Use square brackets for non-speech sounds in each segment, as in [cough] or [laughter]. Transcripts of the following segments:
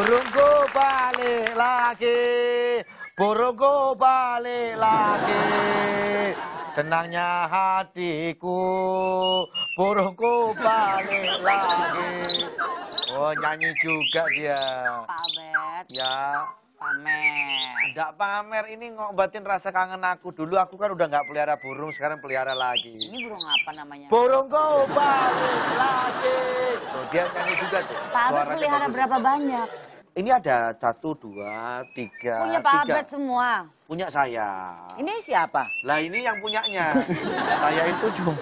Burungku balik lagi, burungku balik lagi. Senangnya hatiku, burungku balik lagi. Oh nyanyi juga dia. Pamer. Ya. Pamer. Tidak pamer, ini ngobatin rasa kangen aku. Dulu aku kan udah nggak pelihara burung, sekarang pelihara lagi. Ini burung apa namanya? Burungku balik lagi. Tuh, dia nyanyi juga tuh. Pamer pelihara berapa banyak? ini ada satu, dua, tiga. Punya Pak tiga. Abed semua. Punya saya. Ini siapa? Lah ini yang punyanya. [laughs] saya itu cuma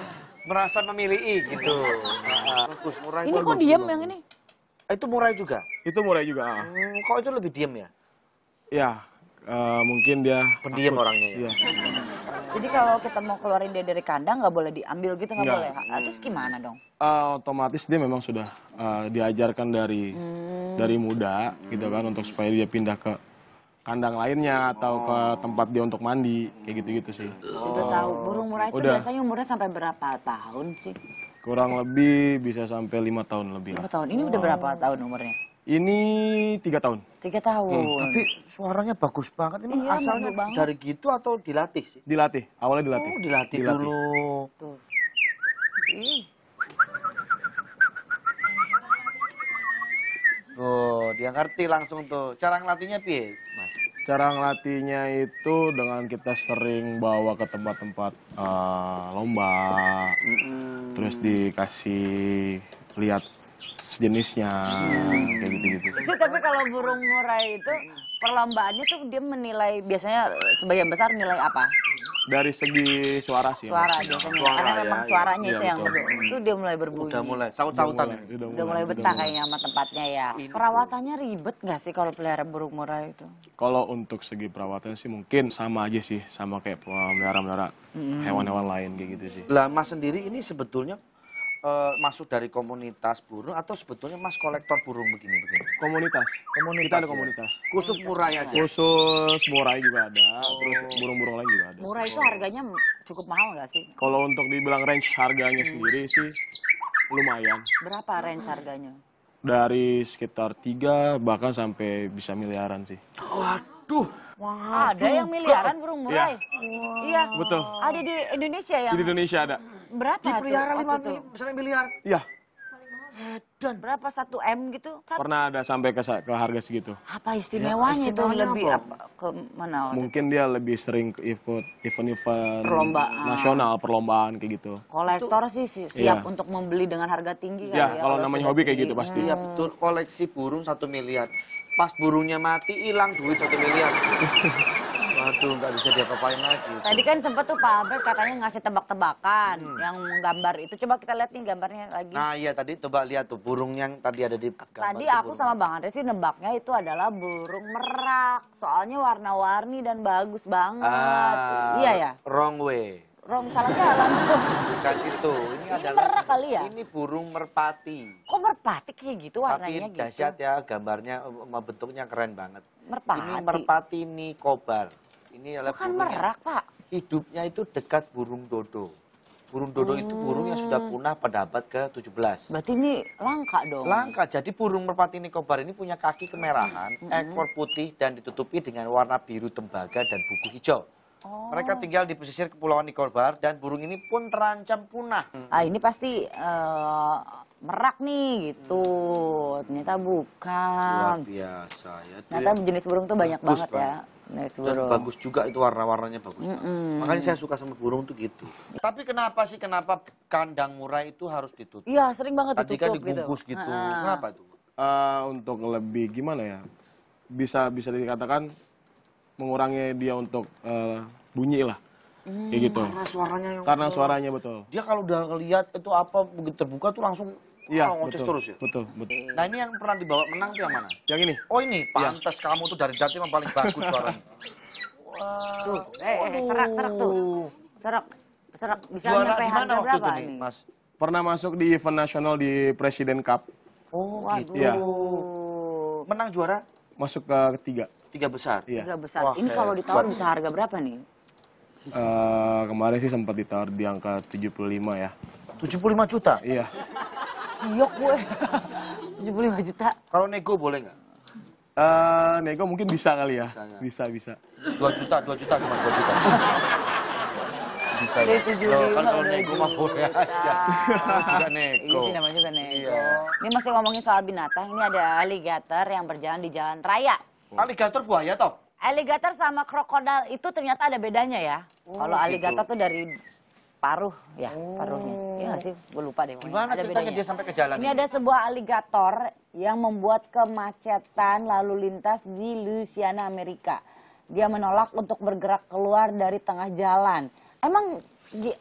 [laughs] merasa memiliki gitu. Nah, Murai. Ini kok diem yang ini? Itu murai juga? Itu murai juga. Ah. Hmm, kok itu lebih diem ya? Ya, Eh, mungkin dia pendiam orangnya ya. Iya. Jadi kalau kita mau keluarin dia dari kandang nggak boleh diambil gitu nggak boleh. Ah, ah, terus gimana dong? Uh, otomatis dia memang sudah uh, diajarkan dari hmm. dari muda gitu kan untuk supaya dia pindah ke kandang lainnya atau ke tempat dia untuk mandi kayak gitu-gitu sih. Oh. tahu burung murai itu biasanya umurnya sampai berapa tahun sih? Kurang lebih bisa sampai lima tahun lebih. Lima tahun. Ini udah berapa tahun umurnya? Ini tiga tahun. Tiga tahun. Hmm. Tapi suaranya bagus banget. Ini iya, asalnya banget. dari gitu atau dilatih sih? Dilatih. Awalnya dilatih. Oh, dilatih, dilatih. dulu. Tuh. Oh dia ngerti langsung tuh. Cara ngelatihnya piye, Mas? Cara ngelatihnya itu dengan kita sering bawa ke tempat-tempat uh, lomba. Mm -hmm. Terus dikasih lihat jenisnya kayak gitu-gitu. Sih, tapi kalau burung murai itu perlombaannya tuh dia menilai biasanya sebagian besar nilai apa? Dari segi suara sih. Suara biasanya. Suara, Karena ya, memang ya. suaranya ya, itu ya, yang betul. itu dia mulai berbunyi. Udah mulai saut-sautan. Udah, mulai, udah, udah mulai betah kayaknya sama tempatnya ya. Perawatannya ribet nggak sih kalau pelihara burung murai itu? Kalau untuk segi perawatan sih mungkin sama aja sih sama kayak pelihara-pelihara hewan-hewan lain kayak gitu sih. Lah Mas sendiri ini sebetulnya uh, masuk dari komunitas burung atau sebetulnya mas kolektor burung begini begini? Komunitas. Komunitas. Kita ada ya? komunitas. Khusus murai aja. Khusus murai juga ada. Oh. Terus burung-burung lain juga ada. Murai itu harganya cukup mahal nggak sih? Kalau untuk dibilang range harganya hmm. sendiri sih lumayan. Berapa range harganya? Dari sekitar tiga bahkan sampai bisa miliaran sih. Waduh. Wah, ada yang miliaran burung murai. Iya. iya. Betul. Ada di Indonesia ya? Di Indonesia ada berapa Dipelihara lima miliar, misalnya miliar. Iya. Dan berapa satu M gitu? Satu. Pernah ada sampai ke, ke harga segitu. Apa ya, istimewanya ya, itu lebih apa? apa? ke mana? Mungkin itu? dia lebih sering ikut event-event perlombaan nasional, perlombaan kayak gitu. Kolektor itu, sih iya. siap iya. untuk membeli dengan harga tinggi ya, kan ya. kalau namanya hobi kayak gitu pasti. hmm. ya betul. Koleksi burung satu miliar. Pas burungnya mati hilang duit satu miliar. [laughs] Aduh, nggak bisa diapa-apain lagi. Tadi kan sempat tuh Pak Albert katanya ngasih tebak-tebakan hmm. yang gambar itu. Coba kita lihat nih gambarnya lagi. Nah iya tadi coba lihat tuh burung yang tadi ada di gambar. Tadi aku sama Bang Andre sih nebaknya itu adalah burung merak. Soalnya warna-warni dan bagus banget. Uh, iya ya? Wrong way. Wrong salah jalan. [laughs] Bukan itu. Ini, ini adalah merak kali ya? Ini burung merpati. Kok merpati kayak gitu warnanya Tapi gitu? Tapi dahsyat ya gambarnya, eh, bentuknya keren banget. Merpati. Ini merpati kobar ini adalah Bukan burung merak, Pak. Hidupnya itu dekat burung dodo. Burung dodo hmm. itu oh. burung yang sudah punah pada abad ke-17. Berarti ini langka dong. Langka. Jadi burung merpati nikobar ini punya kaki kemerahan, hmm. ekor putih dan ditutupi dengan warna biru tembaga dan buku hijau. Oh. Mereka tinggal di pesisir kepulauan Nikobar dan burung ini pun terancam punah. Ah ini pasti uh, merak nih gitu. Hmm. Ternyata bukan. Luar biasa ya. Ternyata jenis burung tuh banyak Bagus banget ya. Nah, burung. Dan bagus juga itu warna-warnanya bagus. Mm -hmm. Makanya saya suka sama burung tuh gitu. Tapi kenapa sih kenapa kandang murai itu harus ditutup? Iya, sering banget Tadi kan ditutup kan dibungkus gitu. gitu. Nah. Kenapa itu? Uh, untuk lebih gimana ya? Bisa bisa dikatakan mengurangi dia untuk uh, bunyi lah. Hmm, kayak gitu. Karena suaranya yang Karena betul. suaranya betul. Dia kalau udah lihat itu apa begitu terbuka tuh langsung Iya, oh, betul, terus ya. Betul, betul. Nah, ini yang pernah dibawa menang tuh yang mana? Yang ini. Oh, ini. Iya. Pantes ya. kamu tuh dari jati yang paling bagus suaranya. Wow. eh, eh, serak, serak tuh. Serak, serak. Bisa Juara nyampe harga berapa ini? Mas? Pernah masuk di event nasional di Presiden Cup. Oh, gitu. Ya. Menang juara? Masuk ke ketiga. Tiga besar? Iya. Tiga besar. Wah, ini kalau ditawar bisa harga berapa nih? Uh, kemarin sih sempat ditawar di angka 75 ya. 75 juta? Iya. Siok gue. 75 [laughs] juta. Kalau nego boleh nggak? Uh, nego mungkin bisa kali ya. ya. Bisa, bisa. Dua juta, dua juta cuma dua juta. [laughs] bisa ya. kalau nego mah boleh aja. juga nego. Iya sih namanya juga nego. Iya. Ini masih ngomongin soal binatang. Ini ada alligator yang berjalan di jalan raya. Oh. Alligator buaya toh? Alligator sama krokodil itu ternyata ada bedanya ya. Oh, kalau gitu. alligator tuh dari paruh ya hmm. paruhnya ya sih gue lupa deh gimana ceritanya bedanya. dia sampai ke jalan ini, ini ada sebuah aligator yang membuat kemacetan lalu lintas di Louisiana Amerika dia menolak untuk bergerak keluar dari tengah jalan emang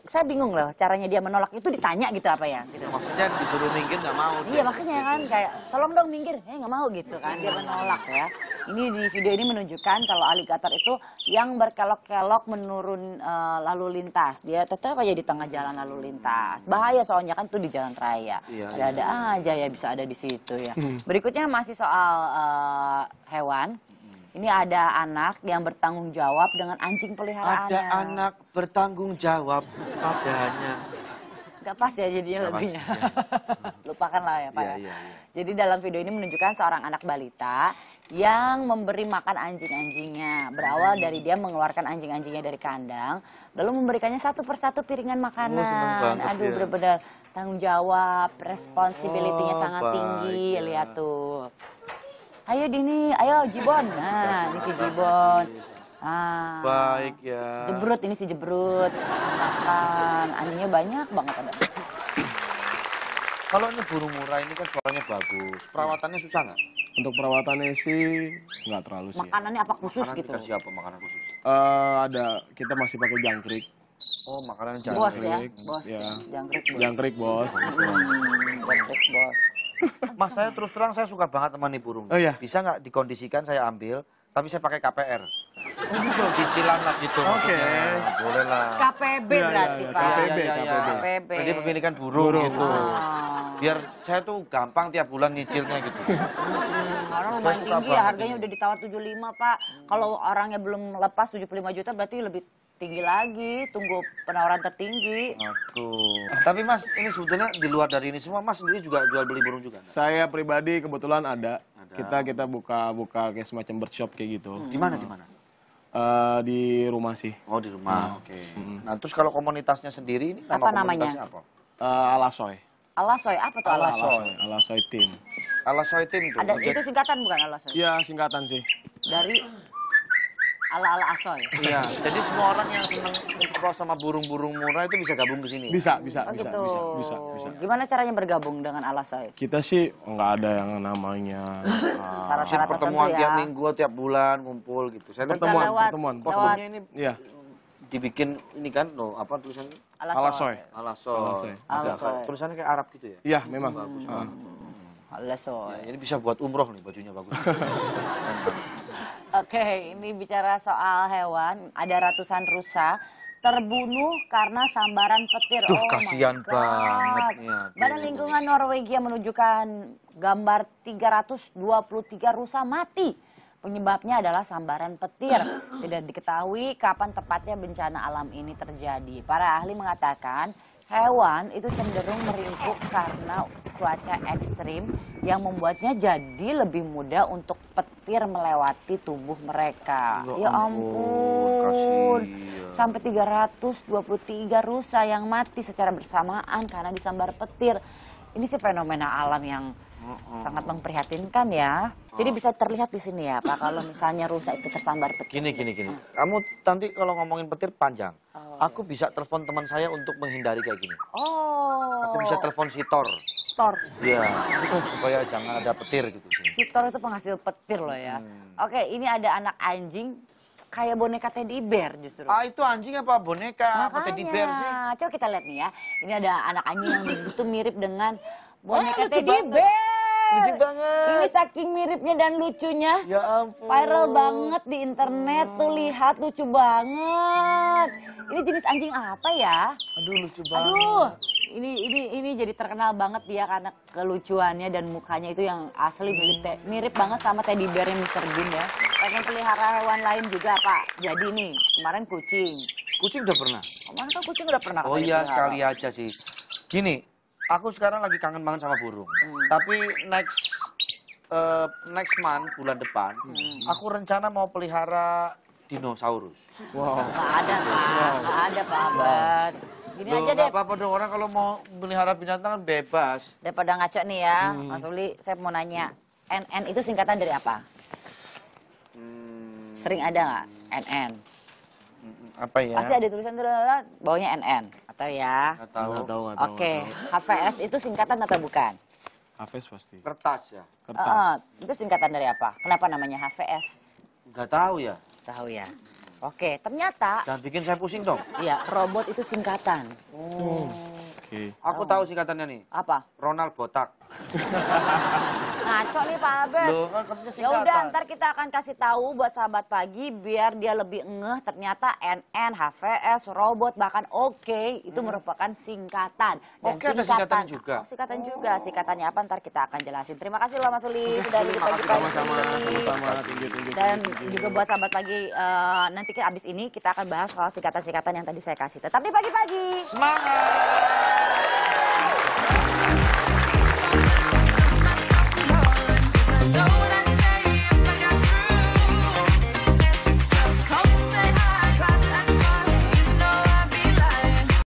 saya bingung loh caranya dia menolak itu ditanya gitu apa ya gitu. Maksudnya disuruh minggir nggak mau. Iya makanya gitu. kan kayak tolong dong minggir, eh nggak mau gitu kan dia menolak ya. Ini di video ini menunjukkan kalau aligator itu yang berkelok-kelok menurun uh, lalu lintas dia tetap aja di tengah jalan lalu lintas bahaya soalnya kan tuh di jalan raya iya, ada-ada iya. aja ya bisa ada di situ ya. Hmm. Berikutnya masih soal uh, hewan. Ini ada anak yang bertanggung jawab dengan anjing peliharaannya. Ada anak bertanggung jawab padanya. Gak pas ya jadinya lebih. lebihnya. Ya. Lupakanlah ya Pak iya, ya, ya. ya. Jadi dalam video ini menunjukkan seorang anak balita yang memberi makan anjing-anjingnya. Berawal hmm. dari dia mengeluarkan anjing-anjingnya dari kandang, lalu memberikannya satu persatu piringan makanan. Oh, Aduh, benar-benar tanggung jawab, responsibility oh, sangat baik, tinggi. Ya. Lihat tuh ayo Dini, ayo Jibon. [laughs] Nah, ini si Jibon. Ah, Baik ya. Jebrut, ini si Jebrut. Makan, anjingnya banyak banget ada. Kalau ini burung murah ini kan suaranya bagus. Perawatannya susah nggak? Untuk perawatannya sih nggak terlalu sih. Makanannya apa khusus makanan gitu? Makanan apa makanan khusus? Uh, ada, kita masih pakai jangkrik. Oh, makanan jangkrik. Bos ya, bos. Ya. Jangkrik bos. Jangkrik bos. Hmm, jangkrik bos. Mas saya terus terang saya suka banget teman nih burung. Oh, iya. Bisa nggak dikondisikan saya ambil, tapi saya pakai KPR. Oh iya. gitu. Cicilan lah gitu Oke. Okay. Boleh lah. KPB ya, iya, berarti ya, Pak. KPB, ya, ya, KPB. Iya. KPB. Jadi pemilikan burung, burung. gitu. Ah. Biar saya tuh gampang tiap bulan nyicilnya gitu. Hmm, karena lumayan tinggi ya harganya ini. udah ditawar 75 Pak. Kalau orangnya belum lepas 75 juta berarti lebih tinggi lagi, tunggu penawaran tertinggi. Aku. Tapi Mas, ini sebetulnya di luar dari ini semua, Mas sendiri juga jual beli burung juga? Kan? Saya pribadi kebetulan ada. ada. Kita kita buka buka kayak semacam bird shop kayak gitu. Hmm. Di mana di mana? Uh, di rumah sih. Oh di rumah. Hmm. Oke. Okay. Hmm. Nah terus kalau komunitasnya sendiri ini nama apa namanya? Apa? Uh, Alasoy. Alasoy apa tuh Alasoy? Alasoy, Alasoy Team. Alasoy Team tuh. Ada itu singkatan bukan Alasoy? Iya singkatan sih. Dari ala-ala asoy. Iya, jadi semua orang yang senang ngobrol sama burung-burung murah itu bisa gabung ke sini. Bisa, bisa, oh, bisa, gitu. bisa, bisa, bisa. Gimana caranya bergabung dengan ala asoy? Kita sih nggak ada yang namanya uh, [laughs] ah, cara pertemuan ya. tiap minggu, tiap bulan kumpul gitu. Saya pertemuan, lewat, pertemuan. Pertemuan ini ya. dibikin ini kan loh, apa tulisannya? Alasoy. Alasoy. Alasoy. Alasoy. Tulisannya kayak Arab gitu ya? Iya, memang. Bagus. Ah. Hmm. Alasoy. Ya, ini bisa buat umroh nih bajunya bagus. [laughs] Oke, ini bicara soal hewan, ada ratusan rusa terbunuh karena sambaran petir. Duh, oh kasihan banget. Badan Lingkungan Norwegia menunjukkan gambar 323 rusa mati. Penyebabnya adalah sambaran petir. Tidak diketahui kapan tepatnya bencana alam ini terjadi. Para ahli mengatakan hewan itu cenderung meringkuk karena cuaca ekstrim yang membuatnya jadi lebih mudah untuk petir melewati tubuh mereka. Ya, ya ampun, ampun. sampai 323 rusa yang mati secara bersamaan karena disambar petir. Ini sih fenomena alam yang sangat memprihatinkan ya. Jadi oh. bisa terlihat di sini ya Pak kalau misalnya rusa itu tersambar petir. Gini gini gini. Nah. Kamu nanti kalau ngomongin petir panjang. Oh, aku iya. bisa telepon teman saya untuk menghindari kayak gini. Oh. Aku bisa telepon si Tor. Tor. Iya. Supaya jangan ada petir gitu. Si Tor itu penghasil petir loh ya. Hmm. Oke, ini ada anak anjing kayak boneka teddy bear justru. Ah itu anjing apa boneka Makanya, apa teddy bear sih? Coba kita lihat nih ya. Ini ada anak anjing yang begitu mirip dengan ah, boneka oh, teddy bear. Lucu banget. Ini saking miripnya dan lucunya. Ya ampun. Viral banget di internet. Tuh lihat lucu banget. Ini jenis anjing apa ya? Aduh lucu banget. Aduh. Ini ini ini jadi terkenal banget dia ya, karena kelucuannya dan mukanya itu yang asli mirip mirip banget sama teddy bear yang Mr. Bean ya. Pengen pelihara hewan lain juga, Pak. Jadi nih, kemarin kucing. Kucing udah pernah? Kemarin kan kucing udah pernah. Oh iya, sekali aja sih. Gini, aku sekarang lagi kangen banget sama burung. Hmm. Tapi next uh, next month bulan depan, hmm. aku rencana mau pelihara dinosaurus. Wow. Gak ada pak, gak ada pak abad. Gini Loh, aja deh. apa-apa dong orang kalau mau melihara binatang kan bebas. Daripada ngaco nih ya, hmm. Mas Uli, saya mau nanya. NN itu singkatan dari apa? Hmm. Sering ada nggak NN? Hmm, apa ya? Pasti ada tulisan tuh bawahnya NN tahu ya. Nggak tahu. Nggak tahu, nggak tahu Oke, HVS itu singkatan atau bukan? HVS pasti. Kertas ya. Kertas. Uh, itu singkatan dari apa? Kenapa namanya HVS? Nggak tahu ya. Tahu ya. Oke, ternyata. Jangan bikin saya pusing dong. Iya, robot itu singkatan. Hmm. Oh. Oke. Okay. Aku oh. tahu singkatannya nih. Apa? Ronald Botak. [laughs] Ngaco nih Pak Albert. kan Ya udah, ntar kita akan kasih tahu buat sahabat pagi biar dia lebih ngeh ternyata NN, HVS, robot bahkan oke okay, itu hmm. merupakan singkatan. Dan okay, singkatan, singkatan juga. Oh, singkatan juga. Singkatannya apa ntar kita akan jelasin. Terima kasih loh Mas Uli sudah di pagi-pagi. Sama-sama, Dan juga buat sahabat pagi uh, nanti abis ini kita akan bahas soal singkatan-singkatan yang tadi saya kasih. Tetap di pagi-pagi. Semangat. No.